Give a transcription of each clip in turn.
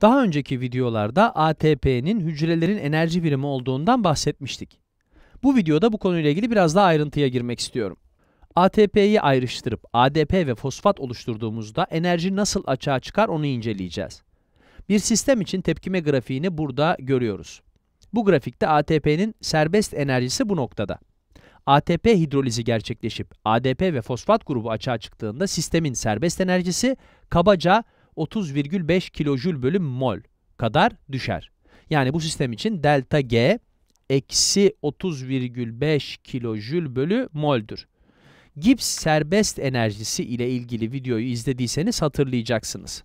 Daha önceki videolarda ATP'nin hücrelerin enerji birimi olduğundan bahsetmiştik. Bu videoda bu konuyla ilgili biraz daha ayrıntıya girmek istiyorum. ATP'yi ayrıştırıp ADP ve fosfat oluşturduğumuzda enerji nasıl açığa çıkar onu inceleyeceğiz. Bir sistem için tepkime grafiğini burada görüyoruz. Bu grafikte ATP'nin serbest enerjisi bu noktada. ATP hidrolizi gerçekleşip ADP ve fosfat grubu açığa çıktığında sistemin serbest enerjisi kabaca 30,5 kilojül bölü mol kadar düşer. Yani bu sistem için delta G eksi 30,5 kilojül bölü moldür. Gibbs serbest enerjisi ile ilgili videoyu izlediyseniz hatırlayacaksınız.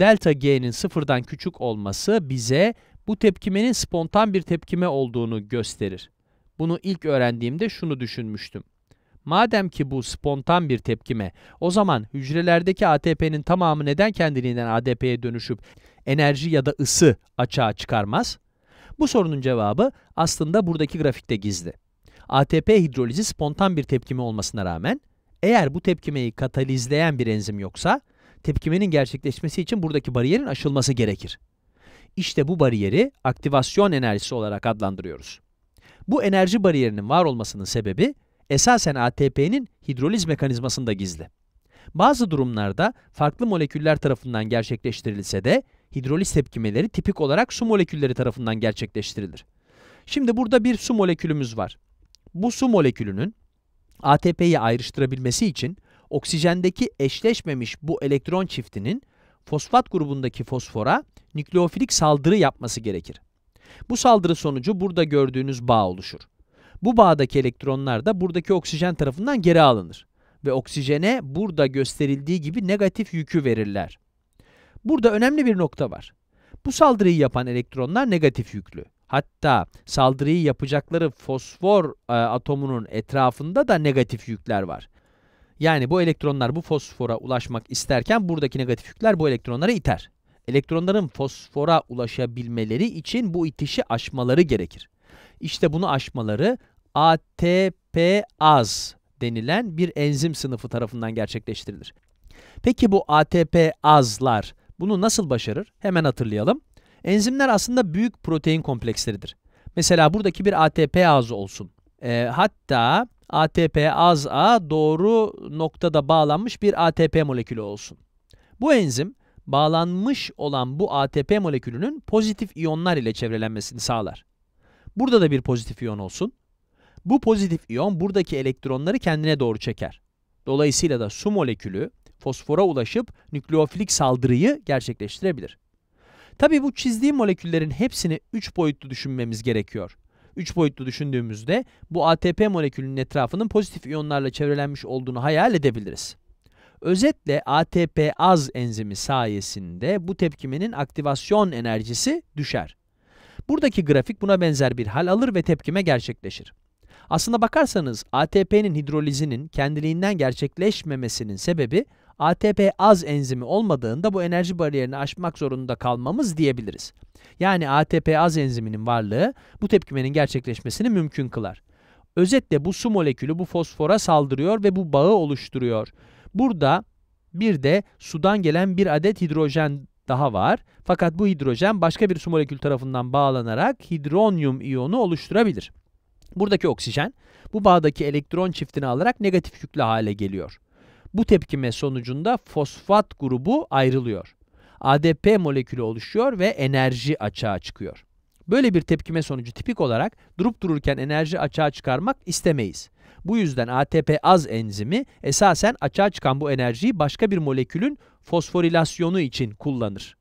Delta G'nin sıfırdan küçük olması bize bu tepkimenin spontan bir tepkime olduğunu gösterir. Bunu ilk öğrendiğimde şunu düşünmüştüm. Madem ki bu spontan bir tepkime, o zaman hücrelerdeki ATP'nin tamamı neden kendiliğinden ADP'ye dönüşüp enerji ya da ısı açığa çıkarmaz? Bu sorunun cevabı aslında buradaki grafikte gizli. ATP hidrolizi spontan bir tepkime olmasına rağmen, eğer bu tepkimeyi katalizleyen bir enzim yoksa, tepkimenin gerçekleşmesi için buradaki bariyerin aşılması gerekir. İşte bu bariyeri aktivasyon enerjisi olarak adlandırıyoruz. Bu enerji bariyerinin var olmasının sebebi, esasen ATP'nin hidroliz mekanizmasında gizli. Bazı durumlarda farklı moleküller tarafından gerçekleştirilse de hidroliz tepkimeleri tipik olarak su molekülleri tarafından gerçekleştirilir. Şimdi burada bir su molekülümüz var. Bu su molekülünün ATP'yi ayrıştırabilmesi için oksijendeki eşleşmemiş bu elektron çiftinin fosfat grubundaki fosfora nükleofilik saldırı yapması gerekir. Bu saldırı sonucu burada gördüğünüz bağ oluşur. Bu bağdaki elektronlar da buradaki oksijen tarafından geri alınır ve oksijene burada gösterildiği gibi negatif yükü verirler. Burada önemli bir nokta var. Bu saldırıyı yapan elektronlar negatif yüklü. Hatta saldırıyı yapacakları fosfor e, atomunun etrafında da negatif yükler var. Yani bu elektronlar bu fosfora ulaşmak isterken buradaki negatif yükler bu elektronları iter. Elektronların fosfora ulaşabilmeleri için bu itişi aşmaları gerekir. İşte bunu aşmaları ATPaz denilen bir enzim sınıfı tarafından gerçekleştirilir. Peki bu ATPazlar bunu nasıl başarır? Hemen hatırlayalım. Enzimler aslında büyük protein kompleksleridir. Mesela buradaki bir ATPaz olsun. E, hatta ATPaza doğru noktada bağlanmış bir ATP molekülü olsun. Bu enzim bağlanmış olan bu ATP molekülünün pozitif iyonlar ile çevrelenmesini sağlar. Burada da bir pozitif iyon olsun. Bu pozitif iyon buradaki elektronları kendine doğru çeker. Dolayısıyla da su molekülü fosfora ulaşıp nükleofilik saldırıyı gerçekleştirebilir. Tabii bu çizdiğim moleküllerin hepsini 3 boyutlu düşünmemiz gerekiyor. 3 boyutlu düşündüğümüzde bu ATP molekülünün etrafının pozitif iyonlarla çevrelenmiş olduğunu hayal edebiliriz. Özetle ATP az enzimi sayesinde bu tepkimenin aktivasyon enerjisi düşer. Buradaki grafik buna benzer bir hal alır ve tepkime gerçekleşir. Aslında bakarsanız ATP'nin hidrolizinin kendiliğinden gerçekleşmemesinin sebebi ATP az enzimi olmadığında bu enerji bariyerini aşmak zorunda kalmamız diyebiliriz. Yani ATP az enziminin varlığı bu tepkimenin gerçekleşmesini mümkün kılar. Özetle bu su molekülü bu fosfora saldırıyor ve bu bağı oluşturuyor. Burada bir de sudan gelen bir adet hidrojen daha var. Fakat bu hidrojen başka bir su molekül tarafından bağlanarak hidronyum iyonu oluşturabilir. Buradaki oksijen bu bağdaki elektron çiftini alarak negatif yüklü hale geliyor. Bu tepkime sonucunda fosfat grubu ayrılıyor. ADP molekülü oluşuyor ve enerji açığa çıkıyor. Böyle bir tepkime sonucu tipik olarak durup dururken enerji açığa çıkarmak istemeyiz. Bu yüzden ATP az enzimi esasen açığa çıkan bu enerjiyi başka bir molekülün fosforilasyonu için kullanır.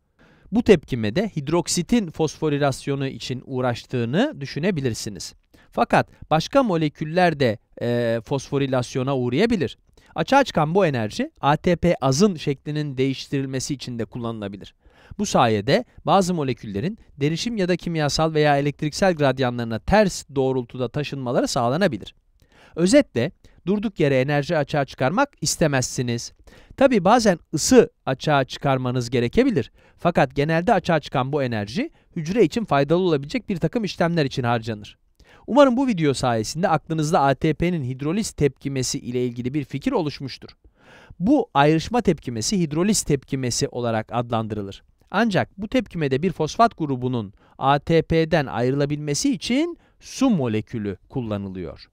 Bu tepkimede hidroksitin fosforilasyonu için uğraştığını düşünebilirsiniz. Fakat başka moleküller de e, fosforilasyona uğrayabilir. Açığa çıkan bu enerji ATP azın şeklinin değiştirilmesi için de kullanılabilir. Bu sayede bazı moleküllerin derişim ya da kimyasal veya elektriksel gradyanlarına ters doğrultuda taşınmaları sağlanabilir. Özetle durduk yere enerji açığa çıkarmak istemezsiniz. Tabi bazen ısı açığa çıkarmanız gerekebilir. Fakat genelde açığa çıkan bu enerji hücre için faydalı olabilecek bir takım işlemler için harcanır. Umarım bu video sayesinde aklınızda ATP'nin hidroliz tepkimesi ile ilgili bir fikir oluşmuştur. Bu ayrışma tepkimesi hidroliz tepkimesi olarak adlandırılır. Ancak bu tepkimede bir fosfat grubunun ATP'den ayrılabilmesi için su molekülü kullanılıyor.